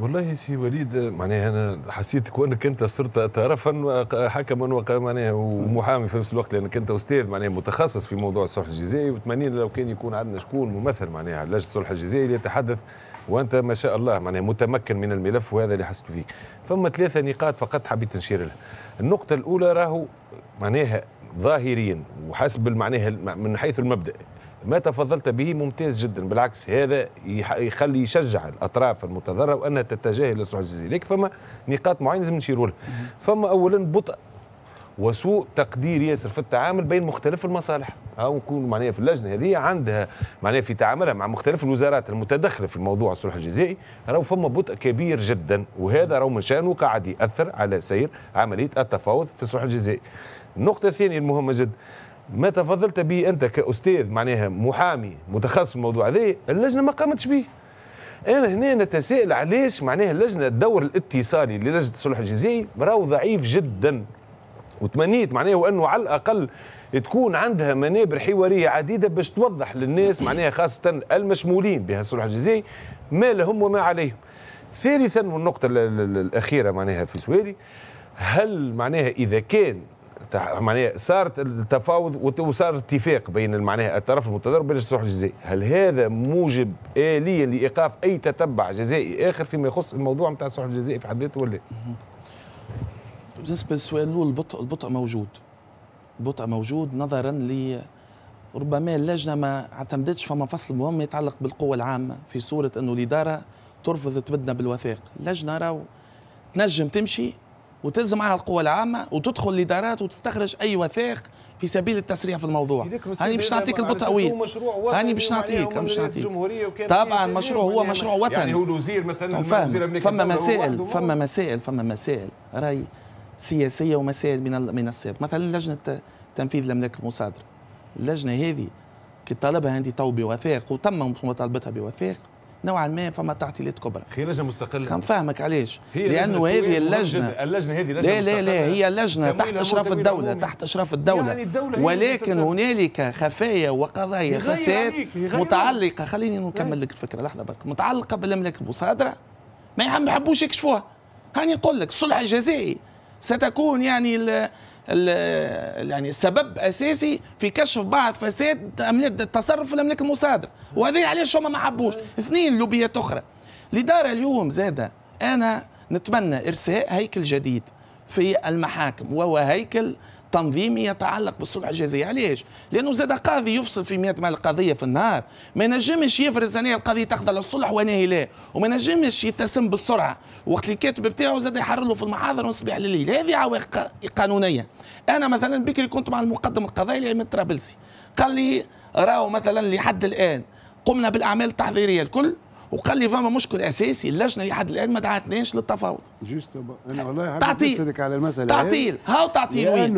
والله سي وليد معناها انا حسيت كونك انت صرت طرفا حكما ومعناها ومحامي في نفس الوقت لانك انت استاذ معناها متخصص في موضوع الصلح الجزائي وتمنينا لو كان يكون عندنا شكون ممثل معناها على لجنه الصلح الجزائي ليتحدث وانت ما شاء الله معناها متمكن من الملف وهذا اللي حسيت فيه فما ثلاثه نقاط فقط حبيت نشير لها النقطه الاولى راهو معناها ظاهريا وحسب معناها من حيث المبدا ما تفضلت به ممتاز جدا بالعكس هذا يخلي يشجع الاطراف المتضرره وانها تتجاهل الصلح الجزائري لكن فما نقاط معينه لازم نشيروا لها فما اولا بطء وسوء تقدير ياسر في التعامل بين مختلف المصالح او نكون معناها في اللجنه هذه عندها معناها في تعاملها مع مختلف الوزارات المتدخله في الموضوع الصلح الجزائي راهو فما بطء كبير جدا وهذا راهو من شانه قاعد ياثر على سير عمليه التفاوض في الصلح الجزائي النقطه الثانيه المهمه جدا ما تفضلت به انت كاستاذ معناها محامي متخصص في الموضوع هذا اللجنه ما قامتش به انا هنا نتساءل علاش معناها اللجنه الدور الاتصالي للجنه الصلح الجزائي راهو ضعيف جدا وتمنيت معناها وانه على الاقل تكون عندها منابر حواريه عديده باش توضح للناس معناها خاصه المشمولين بها الصلح الجزائي ما لهم وما عليهم. ثالثا والنقطه الاخيره معناها في سؤالي هل معناها اذا كان معناها صارت التفاوض وصار اتفاق بين معناها الطرف المتضرر وبين الصلح الجزائي، هل هذا موجب آليا لإيقاف أي تتبع جزائي آخر فيما يخص الموضوع نتاع الصلح الجزائي في حد ذاته ولا؟ بالنسبة للسؤال الأول البطء البطء موجود. البطء موجود نظرا ل ربما اللجنة ما اعتمدتش فما فصل مهم يتعلق بالقوة العامة في صورة أنه الإدارة ترفض تبدنا بالوثائق، اللجنة راهو تنجم تمشي وتز معها القوى العامه وتدخل الادارات وتستخرج اي وثائق في سبيل التسريع في الموضوع هاني باش نعطيك البطء هاني باش نعطيك باش نعطيك طبعا مشروع هو مشروع وطني يعني هو الوزير مثلا فهم فما مسائل فما مسائل فما مسائل راي سياسيه ومسائل من من السابق مثلا لجنه تنفيذ الاملاك المصادره اللجنه هذه كي طلبها عندي تو بوثائق وتم مطالبتها بوثائق نوعا ما فما تعطيلات كبرى لجنه مستقله خم فاهمك علاش لانه هذه اللجنه اللجنه هذه لجنه لا لا لا هي لجنه تحت اشراف الدوله تحت اشراف الدوله يعني الدولة ولكن هنالك خفايا وقضايا فساد متعلقه خليني نكمل لك الفكره لحظه برك متعلقه بالملك المصادره ما يحبوش يكشفوها هاني نقول لك الصلح الجزائي ستكون يعني يعني سبب اساسي في كشف بعض فساد التصرف في الاملاك المصادره وهذا علاش هما ما حبوش اثنين لوبيات اخرى الاداره اليوم زاده انا نتمنى ارساء هيكل جديد في المحاكم وهو هيكل تنظيمي يتعلق بالصلح الجزائي علاش لانه زاد قاضي يفصل في 100 مال قضيه في النهار ما ينجمش يفرز انا القضيه تاخذ للصلح وانا لا وما ينجمش يتسم بالسرعه وقت اللي الكاتب بتاعه زاد يحرر له في المحاضر من الصباح لليل هذه عوائق قانونيه انا مثلا بكري كنت مع المقدم القضائي من طرابلسي قال لي راهو مثلا لحد الان قمنا بالاعمال التحضيريه الكل وقال لي فما مشكل اساسي اللجنه لحد الان ما دعتناش للتفاوض جوست انا والله تعطيل على المساله تعطيل هاو تعطيل وين